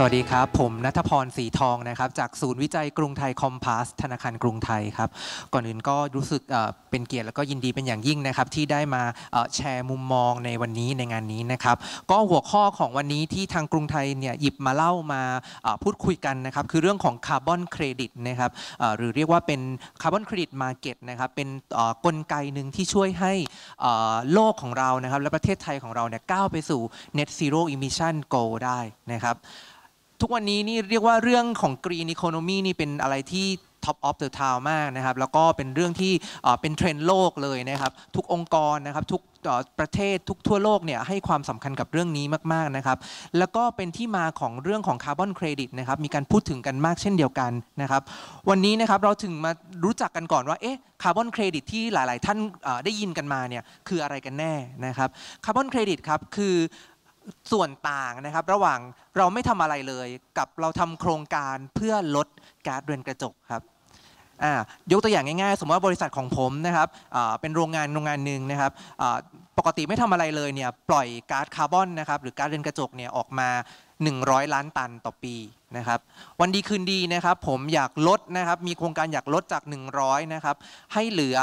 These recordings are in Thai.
สวัสดีครับผมนัทพรสีทองนะครับจากศูนย์วิจัยกรุงไทยคอมพาส ธนาคารกรุงไทยครับก่อนอื่นก็รู้สึกเป็นเกียรติและก็ยินดีเป็นอย่างยิ่งนะครับที่ได้มาแชร์มุมมองในวันนี้ในงานนี้นะครับก็หัวข้อของวันนี้ที่ทางกรุงไทยเนี่ยหยิบมาเล่ามาพูดคุยกันนะครับคือเรื่องของคาร์บอนเครดิตนะครับหรือเรียกว่าเป็นคาร์บอนเครดิตมาเก็ตนะครับเป็นกลไกหนึ่งที่ช่วยให้โลกของเรานะครับและประเทศไทยของเราเนี่ยก้าวไปสู่ net zero emission goal ได้นะครับทุกวันนี้นี่เรียกว่าเรื่องของกรีนอีโคโนมีนี่เป็นอะไรที่ท็อปออฟเดอะทาวมากนะครับ แล้วก็เป็นเรื่องที่เป็นเทรนด์โลกเลยนะครับ ทุกองค์กรนะครับทุกประเทศทุกทั่วโลกเนี่ยให้ความสำคัญกับเรื่องนี้มากๆนะครับ แล้วก็เป็นที่มาของเรื่องของคาร์บอนเครดิตนะครับ มีการพูดถึงกันมากเช่นเดียวกันนะครับ วันนี้นะครับเราถึงมารู้จักกันก่อนว่า เอ๊ะคาร์บอนเครดิตที่หลาย ๆ ท่านได้ยินกันมาเนี่ยคืออะไรกันแน่นะครับคาร์บอนเครดิตครับคือส่วนต่างนะครับระหว่างเราไม่ทำอะไรเลยกับเราทำโครงการเพื่อลดก๊าซเรือนกระจกครับยกตัวอย่างง่ายๆ สมมติว่าบริษัทของผมนะครับเป็นโรงงานโรงงานหนึ่งนะครับปกติไม่ทำอะไรเลยเนี่ยปล่อยก๊าซคาร์บอนนะครับ หรือก๊าซเรือนกระจกเนี่ยออกมา 100 ล้านตันต่อปีนะครับ วันดีคืนดีนะครับ ผมอยากลดนะครับมีโครงการอยากลดจาก 100นะครับให้เหลือ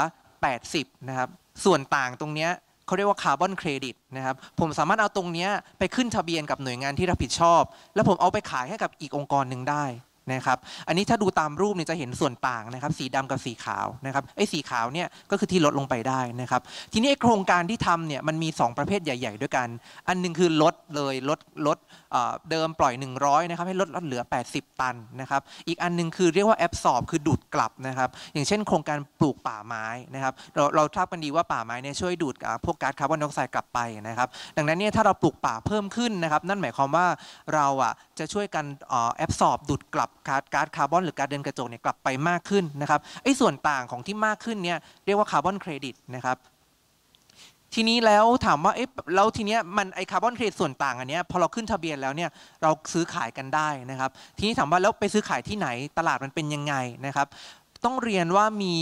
80นะครับส่วนต่างตรงนี้เขาเรียกว่าคาร์บอนเครดิตนะครับ ผมสามารถเอาตรงนี้ไปขึ้นทะเบียนกับหน่วยงานที่รับผิดชอบ แล้วผมเอาไปขายให้กับอีกองค์กรหนึ่งได้นะครับอันนี้ถ้าดูตามรูปเนี่ยจะเห็นส่วนต่างนะครับสีดำกับสีขาวนะครับไอ้สีขาวเนี่ยก็คือที่ลดลงไปได้นะครับทีนี้โครงการที่ทำเนี่ยมันมี 2 ประเภทใหญ่ๆด้วยกัน อันนึงคือลดเลย ลดลดเดิมปล่อย 100นะครับให้ลดลดเหลือ 80 ตันนะครับอีกอันนึงคือเรียกว่าแอบสอบคือดูดกลับนะครับ อย่างเช่นโครงการปลูกป่าไม้นะครับเราเราทราบกันดีว่าป่าไม้เนี่ยช่วยดูดพวกก๊าซคาร์บอนไดออกไซด์กลับไปนะครับดังนั้นเนี่ยถ้าเราปลูกป่าเพิ่มขึ้นนะครับนั่นหมายความว่าเราอ่ะจะช่วยกันแอบสอบดูดกลับก๊าซคาร์บอนหรือการเดินกระจกเนี่ยกลับไปมากขึ้นนะครับ ไอ้ส่วนต่างของที่มากขึ้นเนี่ยเรียกว่าคาร์บอนเครดิตนะครับทีนี้แล้วถามว่าเอ๊ะแล้วทีเนี้ยมันไอคาร์บอนเครดิตส่วนต่างอันเนี้ย พอเราขึ้นทะเบียนแล้วเนี่ยเราซื้อขายกันได้นะครับ ทีนี้ถามว่าแล้วไปซื้อขายที่ไหนตลาดมันเป็นยังไงนะครับ ต้องเรียนว่ามี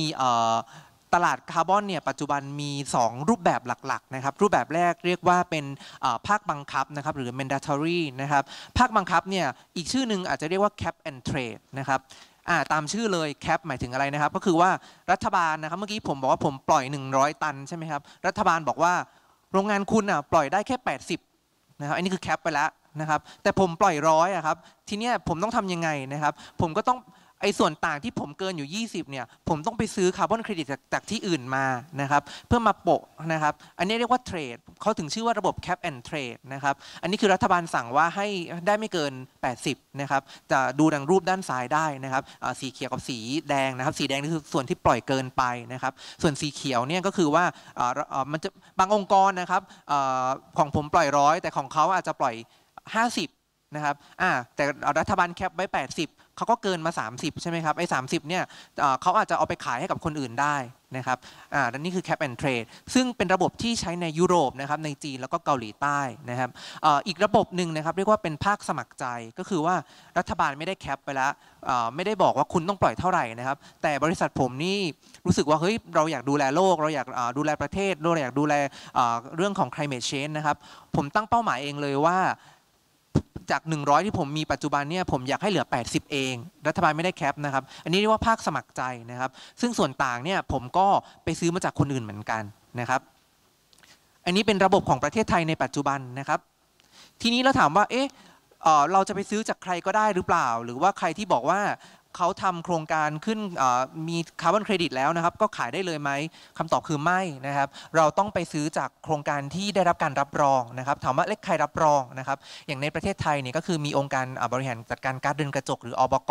ตลาดคาร์บอนเนี่ยปัจจุบันมี 2 รูปแบบหลักๆนะครับรูปแบบแรกเรียกว่าเป็นภาคบังคับนะครับ หรือ mandatory นะครับภาคบังคับเนี่ยอีกชื่อหนึ่งอาจจะเรียกว่า cap and trade นะครับตามชื่อเลยแคปหมายถึงอะไรนะครับ ก็คือว่ารัฐบาลนะครับเมื่อกี้ผมบอกว่าผมปล่อย 100 ตันใช่ไหมครับ รัฐบาลบอกว่าโรงงานคุณอ่ะปล่อยได้แค่ 80นะครับอันนี้คือแคปไปแล้วนะครับแต่ผมปล่อยร้อยอะครับทีเนี้ยผมต้องทํำยังไงนะครับผมก็ต้องไอ้ส่วนต่างที่ผมเกินอยู่ 20 เนี่ย ผมต้องไปซื้อคาร์บอนเครดิตจากที่อื่นมานะครับเพื่อมาโปะนะครับ อันนี้เรียกว่าเทรดเขาถึงชื่อว่าระบบคปแอนด์เทรดนะครับอันนี้คือรัฐบาลสั่งว่าให้ได้ไม่เกิน 80 นะครับ จะดูดังรูปด้านซ้ายได้นะครับสีเขียวกับสีแดงนะครับ สีแดงนี่คือส่วนที่ปล่อยเกินไปนะครับส่วนสีเขียวเนี่ยก็คือว่ามันจะบางองค์กรนะครับของผมปล่อยร้อยแต่ของเขาอาจจะปล่อย 50นะครับอ่าแต่รัฐบาลแคปไว้ 80 เขาก็เกินมา 30 ใช่ไหมครับ ไอ้สาเนี่ยเขาอาจจะเอาไปขายให้กับคนอื่นได้นะครับอ่าและนี่คือ cap and trade ซึ่งเป็นระบบที่ใช้ในยุโรปนะครับ ในจีนแล้วก็เกาหลีใต้นะครับออีกระบบหนึ่งนะครับเรียกว่าเป็นภาคสมัครใจ ก็คือว่ารัฐบาลไม่ได้แคปไปแล้ว ไม่ได้บอกว่าคุณต้องปล่อยเท่าไหร่นะครับ แต่บริษัทผมนี่รู้สึกว่าเฮ้ยเราอยากดูแลโลก เราอยากดูแลประเทศ เราอยากดูแลเรื่องของ climate change นะครับ ผมตั้งเป้าหมายเองเลยว่าจาก 100 ที่ผมมีปัจจุบันเนี่ย ผมอยากให้เหลือ 80 เอง รัฐบาลไม่ได้แคปนะครับ อันนี้เรียกว่าภาคสมัครใจนะครับ ซึ่งส่วนต่างเนี่ยผมก็ไปซื้อมาจากคนอื่นเหมือนกันนะครับ อันนี้เป็นระบบของประเทศไทยในปัจจุบันนะครับ ทีนี้เราถามว่า เอ๊ะเราจะไปซื้อจากใครก็ได้หรือเปล่า หรือว่าใครที่บอกว่าเขาทำโครงการขึ้นมีคาร์บอนเครดิตแล้วนะครับ ก็ขายได้เลยไหมคำตอบคือไม่นะครับเราต้องไปซื้อจากโครงการที่ได้รับการรับรองนะครับถามว่าเล็กใครรับรองนะครับอย่างในประเทศไทยเนี่ยก็คือมีองค์การบริหารจัดการการเดินกระจกหรืออบก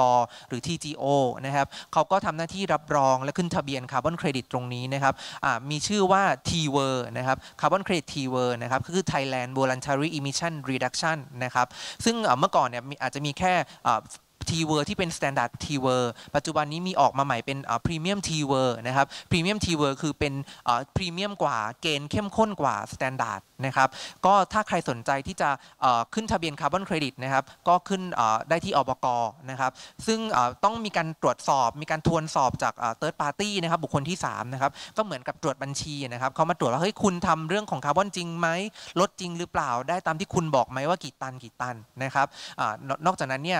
หรือ TGO นะครับเขาก็ทำหน้าที่รับรองและขึ้นทะเบียนคาร์บอนเครดิตตรงนี้นะครับมีชื่อว่า t w e r นะครับคาร์บอนเครดิต t w e r นะครับก็คือ Thailand Voluntary Emission Reduction นะครับซึ่งเมื่อก่อนเนี่ยอาจจะมีแค่ทีเวอร์ที่เป็น standard ทีเวอร์ปัจจุบันนี้มีออกมาใหม่เป็นพรีเมียมทีเวอร์นะครับพรีเมียมทีเวอร์คือเป็นพรีเมียมกว่าเกณฑ์เข้มข้นกว่า standard นะครับก็ถ้าใครสนใจที่จะขึ้นทะเบียนคาร์บอนเครดิตนะครับก็ขึ้นได้ที่อบกนะครับซึ่งต้องมีการตรวจสอบมีการทวนสอบจากเติร์ดพาร์ตี้นะครับบุคคลที่3นะครับก็เหมือนกับตรวจบัญชีนะครับเขามาตรวจว่าเฮ้ยคุณทำเรื่องของคาร์บอนจริงไหมลดจริงหรือเปล่าได้ตามที่คุณบอกไหมว่ากี่ตันกี่ตันนะครับอนอกจากนั้นเนี่ย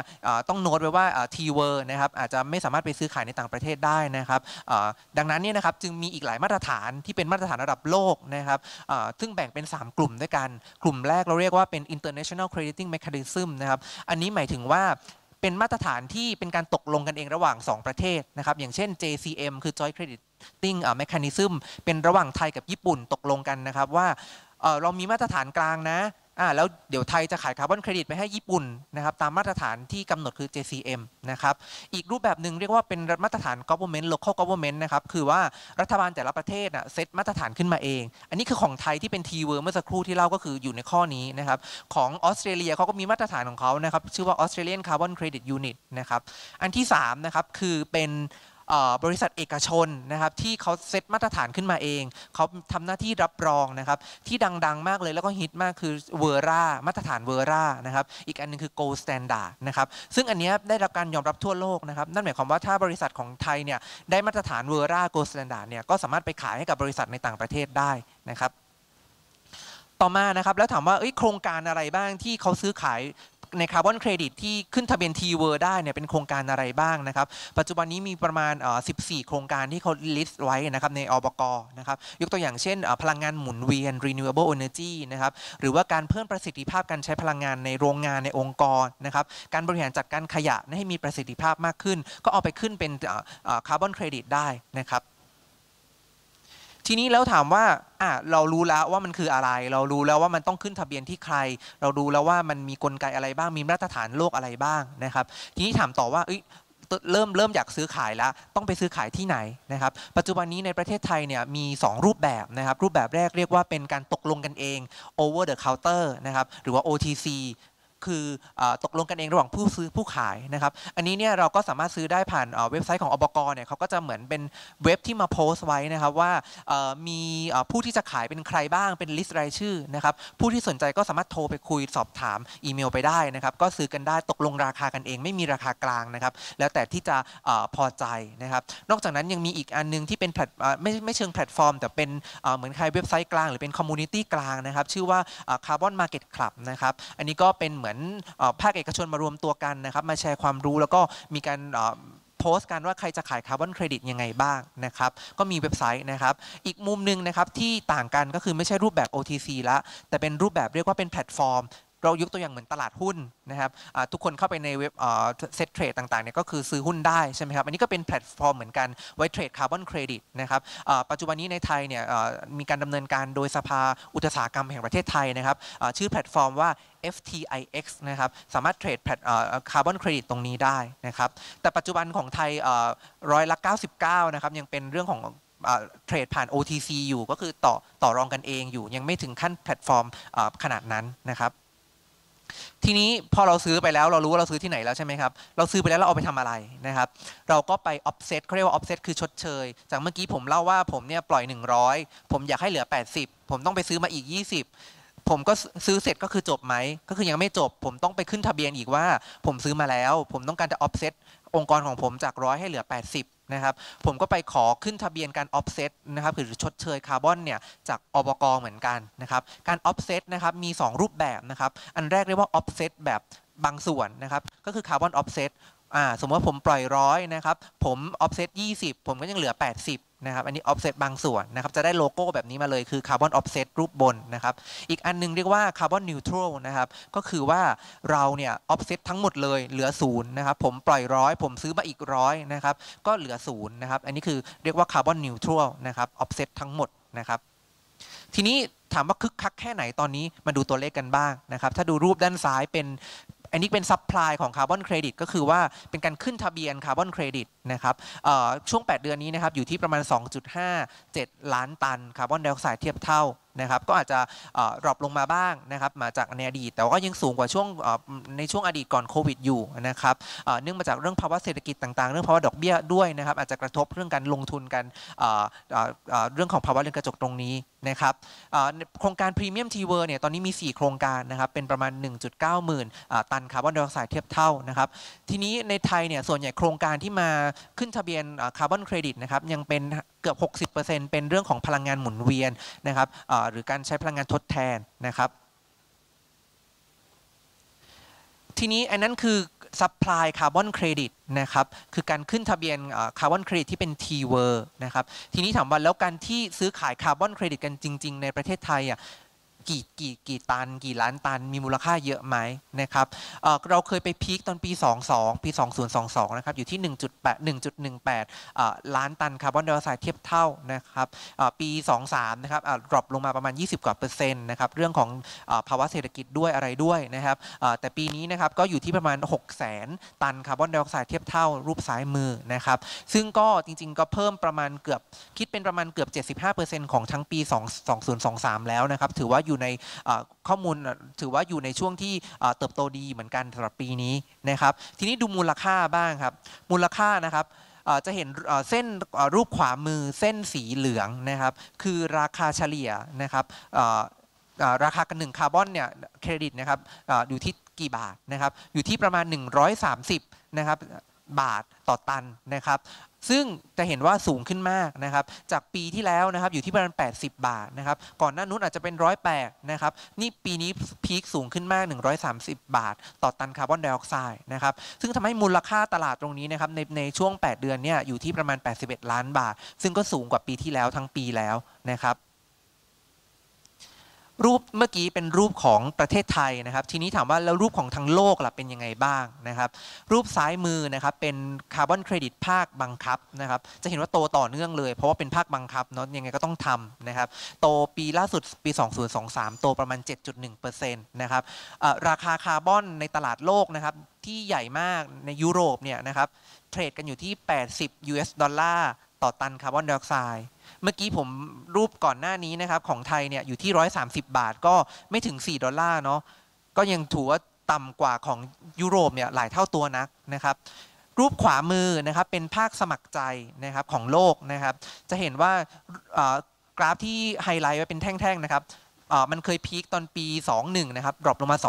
ต้องโน้ตไว้ว่าทีเวอร์นะครับ อาจจะไม่สามารถไปซื้อขายในต่างประเทศได้นะครับดังนั้นเนี่ยนะครับจึงมีอีกหลายมาตรฐานที่เป็นมาตรฐานระดับโลกนะครับซึ่งแบ่งเป็น 3 กลุ่มด้วยกัน กลุ่มแรกเราเรียกว่าเป็น international crediting mechanism นะครับอันนี้หมายถึงว่าเป็นมาตรฐานที่เป็นการตกลงกันเองระหว่าง 2 ประเทศนะครับ อย่างเช่น JCM คือ Joint Crediting Mechanism เป็นระหว่างไทยกับญี่ปุ่นตกลงกันนะครับว่าเรามีมาตรฐานกลางนะอ่าแล้วเดี๋ยวไทยจะขายคาร์บอนเครดิตไปให้ญี่ปุ่นนะครับตามมาตรฐานที่กำหนดคือ JCM นะครับอีกรูปแบบหนึ่งเรียกว่าเป็นมาตรฐาน government local government นะครับคือว่ารัฐบาลแต่ละประเทศะเซตมาตรฐานขึ้นมาเอง อันนี้คือของไทยที่เป็น T w o r เมื่อสักครู่ที่เล่าก็คืออยู่ในข้อนี้นะครับของออสเตรเลียเขาก็มีมาตรฐานของเขานะครับชื่อว่า Australian Carbon Credit Unit นะครับอันที่3นะครับคือเป็นบริษัทเอกชนนะครับที่เขาเซตมาตรฐานขึ้นมาเองเขาทำหน้าที่รับรองนะครับที่ดังๆมากเลยแล้วก็ฮิตมากคือเวอร่ามาตรฐานเวอร่านะครับอีกอันนึงคือโกลสแตนดาร์ดนะครับซึ่งอันนี้ได้รับการยอมรับทั่วโลกนะครับนั่นหมายความว่าถ้าบริษัทของไทยเนี่ยได้มาตรฐานเวอร่าโกลสแตนดาร์ดเนี่ยก็สามารถไปขายให้กับบริษัทในต่างประเทศได้นะครับต่อมานะครับแล้วถามว่าโครงการอะไรบ้างที่เขาซื้อขายในคาร์บอนเครดิตที่ขึ้นทะเบียน T อร์ได้เนี่ยเป็นโครงการอะไรบ้างนะครับ ปัจจุบันนี้มีประมาณ 14 โครงการที่เขาลิสต์ไว้นะครับในอบกนะครับยกตัวอย่างเช่น พลังงานหมุนเวียน renewable energy นะครับหรือว่าการเพิ่มประสิทธิภาพการใช้พลังงานในโรงงานในองค์กรนะครับการบริหารจัดการขยะให้มีประสิทธิภาพมากขึ้น ก็เอาไปขึ้นเป็นคาร์บอนเครดิตได้นะครับทีนี้แล้วถามว่าอ่ะเรารู้แล้วว่ามันคืออะไร เรารู้แล้วว่ามันต้องขึ้นทะเบียนที่ใคร เรารู้แล้วว่ามันมีกลไกอะไรบ้าง มีมาตรฐานโลกอะไรบ้างนะครับ ทีนี้ถามต่อว่า เริ่มเริ่มอยากซื้อขายแล้วต้องไปซื้อขายที่ไหนนะครับ ปัจจุบันนี้ในประเทศไทยเนี่ยมี 2 รูปแบบนะครับ รูปแบบแรกเรียกว่าเป็นการตกลงกันเอง over the counter นะครับ หรือว่า OTC คือตกลงกันเองระหว่างผู้ซื้อผู้ขายนะครับ อันนี้เนี่ยเราก็สามารถซื้อได้ผ่านเว็บไซต์ของอบกเนี่ยเขาก็จะเหมือนเป็นเว็บที่มาโพสต์ไว้นะครับว่ามีผู้ที่จะขายเป็นใครบ้าง เป็นลิสต์รายชื่อนะครับผู้ที่สนใจก็สามารถโทรไปคุยสอบถามอีเมลไปได้นะครับ ก็ซื้อกันได้ตกลงราคากันเองไม่มีราคากลางนะครับแล้วแต่ที่จะพอใจนะครับนอกจากนั้นยังมีอีกอันนึงที่เป็นแพลตไม่ไม่เชิงแพลตฟอร์มแต่เป็นเหมือนใครเว็บไซต์กลางหรือเป็นคอมมูนิตี้กลางนะครับชื่อว่า Carbon Market Club นะครับอันนี้ก็เป็นเหมือนอนภาคเอกชนมารวมตัวกันนะครับมาแชร์ความรู้แล้วก็มีการโพสต์กันว่าใครจะขายคาร์บอนเครดิตยังไงบ้างนะครับก็มีเว็บไซต์นะครับอีกมุมหนึ่งนะครับที่ต่างกันก็คือไม่ใช่รูปแบบ OTC ละแต่เป็นรูปแบบเรียกว่าเป็นแพลตฟอร์มเรายกตัวอย่างเหมือนตลาดหุ้นนะครับทุกคนเข้าไปในเว็บเซ็ตเทรดต่างๆเนี่ยก็คือซื้อหุ้นได้ใช่ไหมครับอันนี้ก็เป็นแพลตฟอร์มเหมือนกันไว้เทรดคาร์บอนเครดิตนะครับปัจจุบันนี้ในไทยเนี่ยมีการดำเนินการโดยสภาอุตสาหกรรมแห่งประเทศไทยนะครับชื่อแพลตฟอร์มว่า FTIX นะครับสามารถเทรดคาร์บอนเครดิตตรงนี้ได้นะครับแต่ปัจจุบันของไทยร้อยละ 99นะครับยังเป็นเรื่องของเทรดผ่าน OTC อยู่ก็คือต่อต่อรองกันเองอยู่ ยังไม่ถึงขั้นแพลตฟอร์มขนาดนั้นนะครับทีนี้พอเราซื้อไปแล้วเรารู้ว่าเราซื้อที่ไหนแล้วใช่ไหมครับ เราซื้อไปแล้วเราเอาไปทำอะไรนะครับ เราก็ไป offset เขาเรียกว่า offset คือชดเชย จากเมื่อกี้ผมเล่าว่าผมเนี่ยปล่อย 100 ผมอยากให้เหลือ 80 ผมต้องไปซื้อมาอีก 20 ผมก็ซื้อเสร็จก็คือจบไหมก็คือยังไม่จบ ผมต้องไปขึ้นทะเบียนอีกว่า ผมซื้อมาแล้ว ผมต้องการจะ offset องค์กรของผมจากร้อยให้เหลือ 80นะครับผมก็ไปขอขึ้นทะเบียนการออฟเซตนะครับหรือชดเชยคาร์บอนเนี่ยจากอบกเหมือนกันนะครับการออฟเซตนะครับมี 2 รูปแบบนะครับอันแรกเรียกว่าออฟเซตแบบบางส่วนนะครับก็คือคาร์บอนออฟเซตสมมติว่าผมปล่อยร้อยนะครับผมออฟเซต20 ผมก็ยังเหลือ 80นะครับอันนี้ offset บางส่วนนะครับ จะได้โลโก้แบบนี้มาเลย คือคาร์บอน offset รูปบนนะครับ อีกอันนึงเรียกว่าคาร์บอนนิวทรัลนะครับ ก็คือว่าเราเนี่ย offset ทั้งหมดเลย เหลือศูนย์นะครับ ผมปล่อยร้อย ผมซื้อมาอีกร้อยนะครับ ก็เหลือศูนย์นะครับ อันนี้คือเรียกว่าคาร์บอนนิวทรัลนะครับ offset ทั้งหมดนะครับ ทีนี้ถามว่าคึกคักแค่ไหนตอนนี้มาดูตัวเลขกันบ้างนะครับ ถ้าดูรูปด้านซ้ายเป็นอันนี้เป็นซัพพลายของคาร์บอนเครดิตก็คือว่าเป็นการขึ้นทะเบียนคาร์บอนเครดิตนะครับช่วง 8 เดือนนี้นะครับอยู่ที่ประมาณ 2.57 ล้านตันคาร์บอนไดออกไซด์เทียบเท่านะครับก็อาจจะดรอปลงมาบ้างนะครับมาจากในอดีต แต่ว่ายังสูงกว่าช่วงในช่วงอดีตก่อนโควิดอยู่นะครับเนื่องมาจากเรื่องภาวะเศรษฐกิจต่างๆเรื่องภาวะดอกเบี้ยด้วยนะครับอาจจะกระทบเรื่องการลงทุนกันเรื่องของภาวะเรือนกระจกตรงนี้นะครับโครงการพรีเมียมทีเวอร์เนี่ยตอนนี้มี 4 โครงการนะครับ เป็นประมาณ 1.9 หมื่นตันคาร์บอนไดออกไซด์เทียบเท่านะครับ ทีนี้ในไทยเนี่ยส่วนใหญ่โครงการที่มาขึ้นทะเบียนคาร์บอนเครดิตนะครับยังเป็นเกือบ 60%เป็นเรื่องของพลังงานหมุนเวียนนะครับหรือการใช้พลังงานทดแทนนะครับทีนี้อันนั้นคือซัพพลายคาร์บอนเครดิตนะครับ คือการขึ้นทะเบียนคาร์บอนเครดิตที่เป็น T เวอร์นะครับทีนี้ถามว่าแล้วการที่ซื้อขายคาร์บอนเครดิตกันจริง ๆ ในประเทศไทยอ่ะกี่กี่กี่ตันกี่ล้านตันมีมูลค่าเยอะไหมนะครับเเราเคยไปพีคตอนปี 22ปี2022นะครับอยู่ที่1.8 1.18 ล้านตันคาร์บอนไดออกไซด์เทียบเท่านะครับปี23นะครับดรอปลงมาประมาณ 20กว่าเปอร์เซ็นต์นะครับเรื่องของอภาวะเศรษฐกิจด้วยอะไรด้วยนะครับแต่ปีนี้นะครับก็อยู่ที่ประมาณ 6 0แสนตันคาร์บอนไดออกไซด์เทียบเท่า รูปซ้ายมือนะครับซึ่งก็จริงๆก็เพิ่มประมาณเกือบคิดเป็นประมาณเกือบ 75%ของทั้งปี2023 แล้วนะครับถือว่าอยู่อยู่ในข้อมูลถือว่าอยู่ในช่วงที่เติบโตดีเหมือนกันสำหรับปีนี้นะครับ ทีนี้ดูมูลค่าบ้างครับ มูลค่านะครับจะเห็นเส้นรูปขวามือเส้นสีเหลืองนะครับ คือราคาเฉลี่ยนะครับราคากันหนึ่งคาร์บอนเนี่ยเครดิตนะครับอยู่ที่กี่บาทนะครับอยู่ที่ประมาณ 130 นะครับบาทต่อตันนะครับ ซึ่งจะเห็นว่าสูงขึ้นมากนะครับ จากปีที่แล้วนะครับอยู่ที่ประมาณ 80 บาทนะครับก่อนหน้านู้นอาจจะเป็นร้อยแปดนะครับนี่ปีนี้พีคสูงขึ้นมาก 130 บาท ต่อตันคาร์บอนไดออกไซด์นะครับซึ่งทำให้มูลค่าตลาดตรงนี้นะครับในในช่วง 8 เดือนเนี่ยอยู่ที่ประมาณ 81 ล้านบาท ซึ่งก็สูงกว่าปีที่แล้วทั้งปีแล้วนะครับรูปเมื่อกี้เป็นรูปของประเทศไทยนะครับ ทีนี้ถามว่าแล้วรูปของทั้งโลกล่ะเป็นยังไงบ้างนะครับรูปซ้ายมือนะครับเป็นคาร์บอนเครดิตภาคบังคับนะครับ จะเห็นว่าโตต่อเนื่องเลย เพราะว่าเป็นภาคบังคับเนาะยังไงก็ต้องทำนะครับโตปีล่าสุดปี 2023 โตประมาณ 7.1%นะครับราคาคาร์บอนในตลาดโลกนะครับที่ใหญ่มากในยุโรปเนี่ยนะครับเทรดกันอยู่ที่ 80 US ดอลลาร์ต่อตันคาร์บอนไดออกไซด์เมื่อกี้ผมรูปก่อนหน้านี้นะครับ ของไทยเนี่ยอยู่ที่ 130 บาทก็ไม่ถึง 4 ดอลลาร์เนาะก็ยังถือว่าต่ำกว่าของยุโรปเนี่ยหลายเท่าตัวนักนะครับ รูปขวามือนะครับเป็นภาคสมัครใจนะครับของโลกนะครับ จะเห็นว่ากราฟที่ไฮไลท์ไว้เป็นแท่งๆนะครับมันเคยพีคตอนปี 21 นะครับ ดรอปลงมา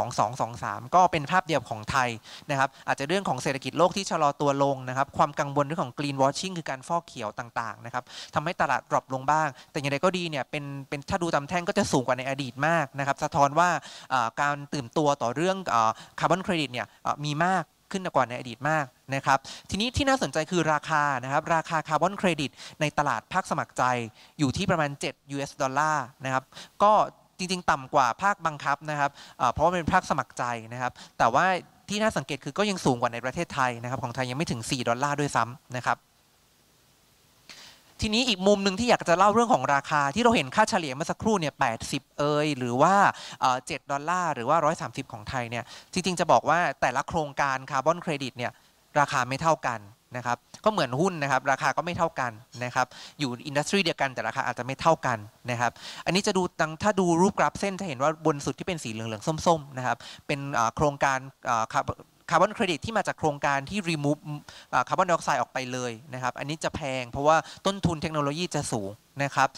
2223 ก็เป็นภาพเดียวของไทยนะครับ อาจจะเรื่องของเศรษฐกิจโลกที่ชะลอตัวลงนะครับ ความกังวลเรื่องของ green washing คือการฟอกเขียวต่างๆนะครับทำให้ตลาดดรอปลงบ้าง แต่อย่างไรก็ดีเนี่ย เป็นเป็นถ้าดูตามแท่งก็จะสูงกว่าในอดีตมากนะครับ สะท้อนว่าการตื่นตัวต่อเรื่องคาร์บอนเครดิตเนี่ยมีมากขึ้นกว่าในอดีตมากนะครับ ทีนี้ที่น่าสนใจคือราคานะครับ ราคาคาร์บอนเครดิตในตลาดภาคสมัครใจอยู่ที่ประมาณ 7 US ดอลลาร์นะครับ ก็จริงๆ ต่ำกว่าภาคบังคับนะครับ เพราะว่าเป็นภาคสมัครใจนะครับ แต่ว่าที่น่าสังเกตคือก็ยังสูงกว่าในประเทศไทยนะครับของไทยยังไม่ถึง 4 ดอลลาร์ด้วยซ้ำนะครับ ทีนี้อีกมุมหนึ่งที่อยากจะเล่าเรื่องของราคาที่เราเห็นค่าเฉลี่ยเมื่อสักครู่เนี่ยแปเอย หรือว่าเจ็ดดอลลาร์ หรือว่า 130 ของไทยเนี่ย จริงๆ จะบอกว่าแต่ละโครงการคาร์บอนเครดิตเนี่ยราคาไม่เท่ากันนะครับก็เหมือนหุ้นนะครับราคาก็ไม่เท่ากันนะครับอยู่อินดัสทรีเดียวกันแต่ราคาอาจจะไม่เท่ากันนะครับอันนี้จะดูถ้าดูรูปกราฟเส้นจะเห็นว่าบนสุดที่เป็นสีเหลืองๆส้ม ๆ นะครับ เป็นโครงการคาร์บอนเครดิตที่มาจากโครงการที่รีมูฟคาร์บอนไดออกไซด์ออกไปเลยนะครับอันนี้จะแพง เพราะว่าต้นทุนเทคโนโลยีจะสูงนะครับ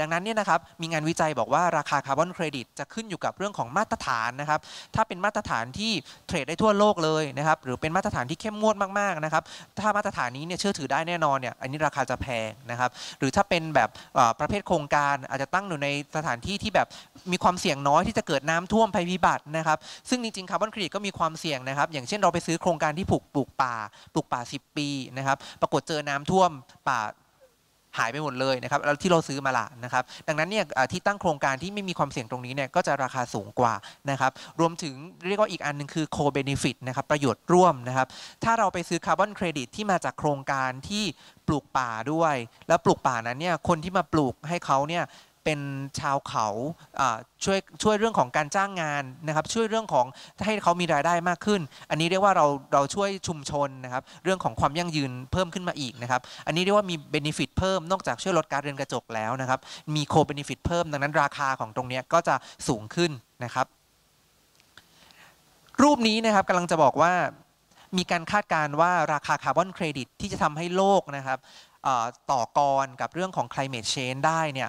ดังนั้นเนี่ยนะครับมีงานวิจัยบอกว่าราคาคาร์บอนเครดิตจะขึ้นอยู่กับเรื่องของมาตรฐานนะครับถ้าเป็นมาตรฐานที่เทรดได้ทั่วโลกเลยนะครับหรือเป็นมาตรฐานที่เข้มงวดมากๆนะครับถ้ามาตรฐานนี้เนี่ยเชื่อถือได้แน่นอนเนี่ยอันนี้ราคาจะแพงนะครับหรือถ้าเป็นแบบประเภทโครงการอาจจะตั้งอยู่ในสถานที่ที่แบบมีความเสี่ยงน้อยที่จะเกิดน้ำท่วมภัยพิบัตินะครับซึ่งจริงๆคาร์บอนเครดิตก็มีความเสี่ยงนะครับอย่างเช่นเราไปซื้อโครงการที่ปลูกปลูกป่าปลูกป่า 10 ปีนะครับปรากฏเจอน้ำท่วมป่าหายไปหมดเลยนะครับแล้วที่เราซื้อมาละนะครับ ดังนั้นเนี่ยที่ตั้งโครงการที่ไม่มีความเสี่ยงตรงนี้เนี่ยก็จะราคาสูงกว่านะครับ รวมถึงเรียกว่าอีกอันนึงคือโคเบนิฟิตนะครับ ประโยชน์ร่วมนะครับ ถ้าเราไปซื้อคาร์บอนเครดิตที่มาจากโครงการที่ปลูกป่าด้วย แล้วปลูกป่านั้นเนี่ยคนที่มาปลูกให้เขาเนี่ยเป็นชาวเขาช่วยช่วยเรื่องของการจ้างงาน นะครับ ช่วยเรื่องของให้เขามีรายได้มากขึ้น อันนี้เรียกว่าเราเราช่วยชุมชนนะครับเรื่องของความยั่งยืนเพิ่มขึ้นมาอีกนะครับอันนี้เรียกว่ามีเบนฟิตเพิ่มนอกจากช่วยลดการเรียนกระจกแล้วนะครับ มีโคเบนฟิตเพิ่มดังนั้น ราคาของตรงนี้ก็จะสูงขึ้นนะครับ รูปนี้นะครับกำลังจะบอกว่ามีการคาดการณ์ว่าราคาคาร์บอนเครดิตที่จะทำให้โลกนะครับต่อกรกับเรื่องของ climate change ได้เนี่ย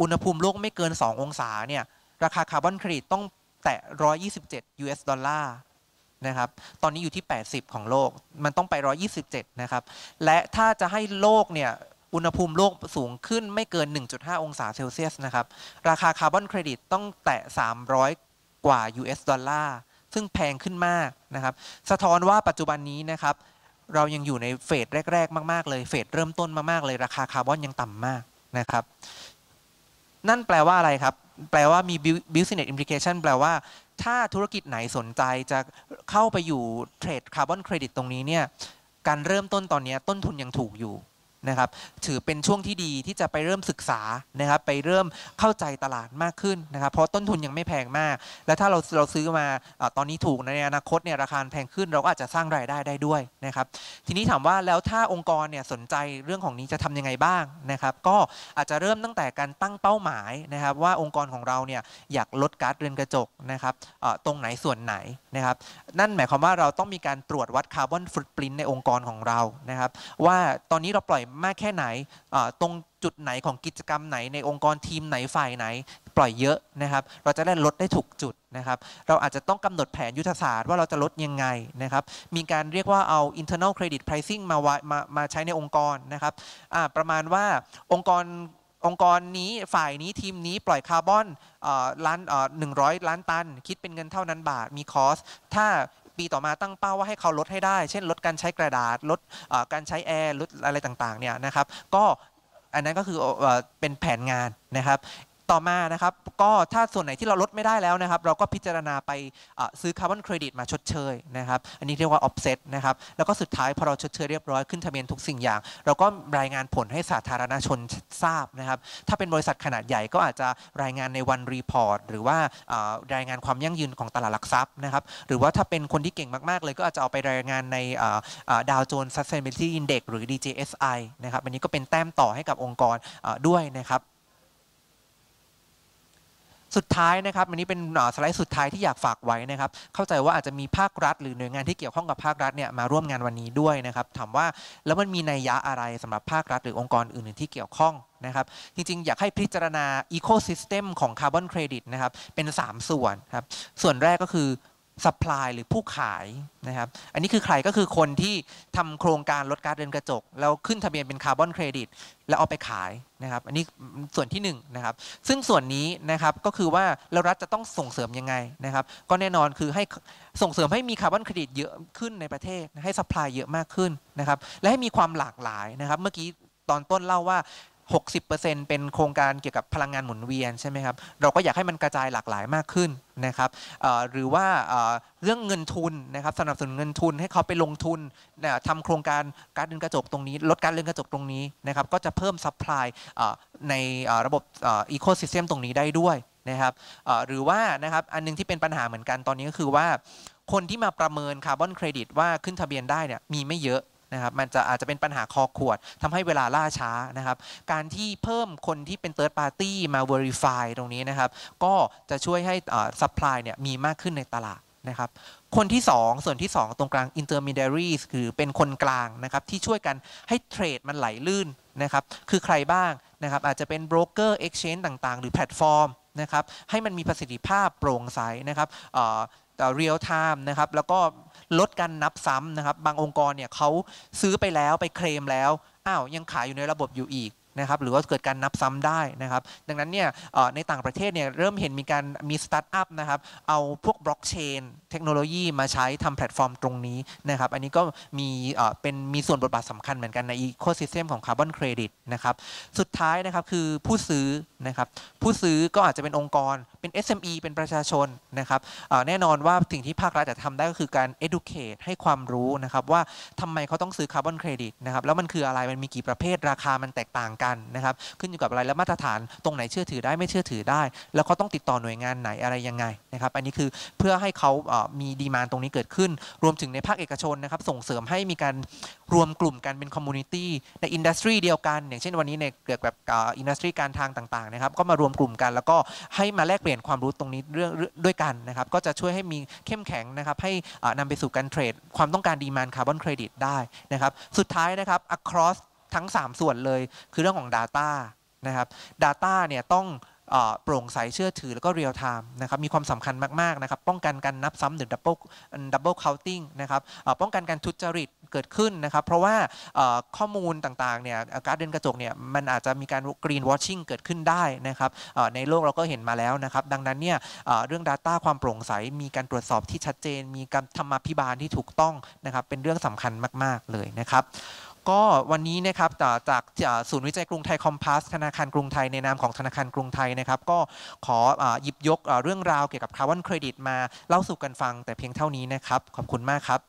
อุณหภูมิโลกไม่เกิน 2 องศาเนี่ยราคาคาร์บอนเครดิตต้องแตะ127 US ดอลลาร์นะครับตอนนี้อยู่ที่ 80 ของโลกมันต้องไป 127 นะครับ และถ้าจะให้โลกเนี่ยอุณหภูมิโลกสูงขึ้นไม่เกิน 1.5 องศาเซลเซียสนะครับ ราคาคาร์บอนเครดิตต้องแตะ300 กว่า US ดอลลาร์ซึ่งแพงขึ้นมากนะครับสะท้อนว่าปัจจุบันนี้นะครับเรายังอยู่ในเฟสแรก ๆ มากๆเลย เฟสเริ่มต้นมาก ๆ เลย ราคาคาร์บอนยังต่ำมากนะครับนั่นแปลว่าอะไรครับ แปลว่ามี business implication แปลว่า ถ้าธุรกิจไหนสนใจจะเข้าไปอยู่เทรดคาร์บอนเครดิตตรงนี้เนี่ย การเริ่มต้นตอนนี้ต้นทุนยังถูกอยู่นะครับถือเป็นช่วงที่ดีที่จะไปเริ่มศึกษานะครับไปเริ่มเข้าใจตลาดมากขึ้น นะครับเพราะต้นทุนยังไม่แพงมาก และถ้าเราเราซื้อมาตอนนี้ถูกในอนาคตเนี่ยราคาแพงขึ้น เราก็อาจจะสร้างรายได้ได้ด้วยนะครับทีนี้ถามว่าแล้วถ้าองค์กรเนี่ยสนใจเรื่องของนี้จะทํำยังไงบ้างนะครับก็อาจจะเริ่มตั้งแต่การตั้งเป้าหมายนะครับว่าองค์กรของเราเนี่ยอยากลดการเรือนกระจกนะครับตรงไหนส่วนไหนนะครับนั่นหมายความว่าเราต้องมีการตรวจวัดคาร์บอนฟุตปรินในองค์กรของเรานะครับว่าตอนนี้เราปล่อยมากแค่ไหนตรงจุดไหนของกิจกรรมไหนในองค์กรทีมไหนฝ่ายไหน ปล่อยเยอะนะครับเราจะได้ลดได้ถูกจุดนะครับเราอาจจะต้องกำหนดแผนยุทธศาสตร์ ว่าเราจะลดยังไงนะครับมีการเรียกว่าเอา internal credit pricing มามามาใช้ในองค์กรนะครับประมาณว่า องค์กรองค์กรนี้ฝ่ายนี้ทีมนี้ปล่อยคาร์บอนล้านหนึ่งร้อยล้านตัน คิดเป็นเงินเท่านั้นบาทมีคอสถ้าปีต่อมาตั้งเป้าว่าให้เขาลดให้ได้ เช่นลดการใช้กระดาษ ลดการใช้แอร์ ลดอะไรต่างๆเนี่ยนะครับ ก็อันนั้นก็คือเป็นแผนงานนะครับต่อมานะครับก็ถ้าส่วนไหนที่เราลดไม่ได้แล้วนะครับ เราก็พิจารณาไปซื้อคาร์บอนเครดิต มาชดเชยนะครับอันนี้เรียกว่า offset นะครับแล้วก็สุดท้ายพอเราชดเชยเรียบร้อยขึ้นทะเบียนทุกสิ่งอย่าง เราก็รายงานผลให้สาธารณชนทราบนะครับ ถ้าเป็นบริษัทขนาดใหญ่ ก็อาจจะรายงานในวันรีพอร์ตหรือว่ารายงานความยั่งยืนของตลาดหลักทรัพย์นะครับหรือว่าถ้าเป็นคนที่เก่งมากๆ เลยก็อาจจะเอาไปรายงานในดาวโจนส์ sustainability index หรือ DJSI นะครับอันนี้ก็เป็นแต้มต่อให้กับองค์กรด้วยนะครับสุดท้ายนะครับอันนี้เป็นสไลด์สุดท้ายที่อยากฝากไว้นะครับเข้าใจว่าอาจจะมีภาครัฐหรือหน่วยงานที่เกี่ยวข้องกับภาครัฐเนี่ยมาร่วมงานวันนี้ด้วยนะครับถามว่าแล้วมันมีนัยยะอะไรสำหรับภาครัฐหรือองค์กรอื่น ๆที่เกี่ยวข้องนะครับ จริงๆ อยากให้พิจารณาอีโคซิสเต็มของคาร์บอนเครดิตนะครับเป็น 3 ส่วนครับส่วนแรกก็คือซัพพลายหรือผู้ขายนะครับอันนี้คือใครก็คือคนที่ทำโครงการลดการเดินกระจก แล้วขึ้นทะเบียนเป็นคาร์บอนเครดิตแล้วเอาไปขายนะครับอันนี้ส่วนที่1นนะครับซึ่งส่วนนี้นะครับก็คือว่าเรารัฐจะต้องส่งเสริมยังไงนะครับ ก็แน่นอนคือให้ส่งเสริมให้มีคาร์บอนเครดิตเยอะขึ้นในประเทศให้ซัพพลายเยอะมากขึ้นนะครับและให้มีความหลากหลายนะครับเมื่อกี้ตอนต้นเล่าว่า60%เป็นโครงการเกี่ยวกับพลังงานหมุนเวียนใช่ไหมครับ เราก็อยากให้มันกระจายหลากหลายมากขึ้นนะครับหรือว่าเรื่องเงินทุนนะครับสนับสนุนเงินทุนให้เขาไปลงทุนทำโครงการการเรือนกระจกตรงนี้ ลดการเรือนกระจกตรงนี้นะครับก็จะเพิ่มซัพพลายในระบบอีโคซิสเต็มตรงนี้ได้ด้วยนะครับหรือว่านะครับอันนึงที่เป็นปัญหาเหมือนกันตอนนี้ก็คือว่าคนที่มาประเมินคาร์บอนเครดิตว่าขึ้นทะเบียนได้เนี่ยมีไม่เยอะนะครับมันจะอาจจะเป็นปัญหาคอขวด ทำให้เวลาล่าช้านะครับ การที่เพิ่มคนที่เป็นเติร์ดปาร์ตี้มา Verify ตรงนี้นะครับ ก็จะช่วยให้สัพพลายเนี่ยมีมากขึ้นในตลาดนะครับ คนที่ 2 ส่วนที่ 2 ตรงกลาง intermediaries คือเป็นคนกลางนะครับที่ช่วยกันให้เทรดมันไหลลื่นนะครับ คือใครบ้างนะครับอาจจะเป็นโบรกเกอร์เอ็กชแนนต่าง ๆ หรือแพลตฟอร์มนะครับให้มันมีประสิทธิภาพโปร่งใสนะครับเรียลไทม์นะครับแล้วก็ลดการนับซ้ำนะครับบางองค์กรเนี่ยเขาซื้อไปแล้วไปเคลมแล้ว อ้าว ยังขายอยู่ในระบบอยู่อีกนะครับหรือว่าเกิดการนับซ้ำได้นะครับดังนั้นเนี่ยในต่างประเทศเนี่ยเริ่มเห็นมีการมีสตาร์ทอัพนะครับเอาพวกบล็อกเชนเทคโนโลยีมาใช้ทำแพลตฟอร์มตรงนี้นะครับอันนี้ก็มีเป็นมีส่วนบทบาทสำคัญเหมือนกันในอีโคซิสเต็มของคาร์บอนเครดิตนะครับสุดท้ายนะครับคือผู้ซื้อนะครับผู้ซื้อก็อาจจะเป็นองค์กรเป็น SME เป็นประชาชนนะครับแน่นอนว่าสิ่งที่ภาครัฐจะทำได้ก็คือการ educate ให้ความรู้นะครับว่าทำไมเขาต้องซื้อคาร์บอนเครดิตนะครับแล้วมันคืออะไรมันมีกี่ประเภทราคามันแตกต่างกันนะครับขึ้นอยู่กับอะไรและมาตรฐานตรงไหนเชื่อถือได้ไม่เชื่อถือได้ แล้วเขาต้องติดต่อหน่วยงานไหนอะไรยังไงนะครับอันนี้คือเพื่อให้เขามีดีมานตรงนี้เกิดขึ้น รวมถึงในภาคเอกชนนะครับส่งเสริมให้มีการรวมกลุ่มกันเป็นคอมมูนิตี้ในอินดัสทรีเดียวกัน อย่างเช่นวันนี้ในเกี่ยวกับอินดัสทรีการทางต่างๆนะครับก็มารวมกลุ่มกันแล้วก็ให้มาแลกปลี่ยนความรู้ตรงนี้เรื่องด้วยกันนะครับ ก็จะช่วยให้มีเข้มแข็งนะครับ ให้นำไปสู่การเทรด ความต้องการดีมานคาร์บอนเครดิตได้นะครับ สุดท้ายนะครับ across ทั้ง3 ส่วนเลยคือเรื่องของ Data นะครับ Data เนี่ยต้องโปร่งใสเชื่อถือแล้วก็เรียลไทม์นะครับมีความสำคัญมากๆนะครับ ป้องกันการนับซ้ำหรือดับเบิลดับเบิลคาวติ้งนะครับป้องกันการทุจริตเกิดขึ้นนะครับ เพราะว่าข้อมูลต่างๆเนี่ยการเดินกระจกเนี่ยมันอาจจะมีการกรีนวอชชิ่งเกิดขึ้นได้นะครับในโลกเราก็เห็นมาแล้วนะครับดังนั้นเนี่ยเรื่อง Data ความโปร่งใสมีการตรวจสอบที่ชัดเจนมีการธรรมาภิบาลที่ถูกต้องนะครับเป็นเรื่องสำคัญมาก ๆเลยนะครับก็วันนี้นะครับจากศูนย์วิจัยกรุงไทยคอมพาสธนาคารกรุงไทยในนามของธนาคารกรุงไทยนะครับ ก็ขอหยิบยกเรื่องราวเกี่ยวกับคาร์บอนเครดิตมาเล่าสู่กันฟัง แต่เพียงเท่านี้นะครับ ขอบคุณมากครับ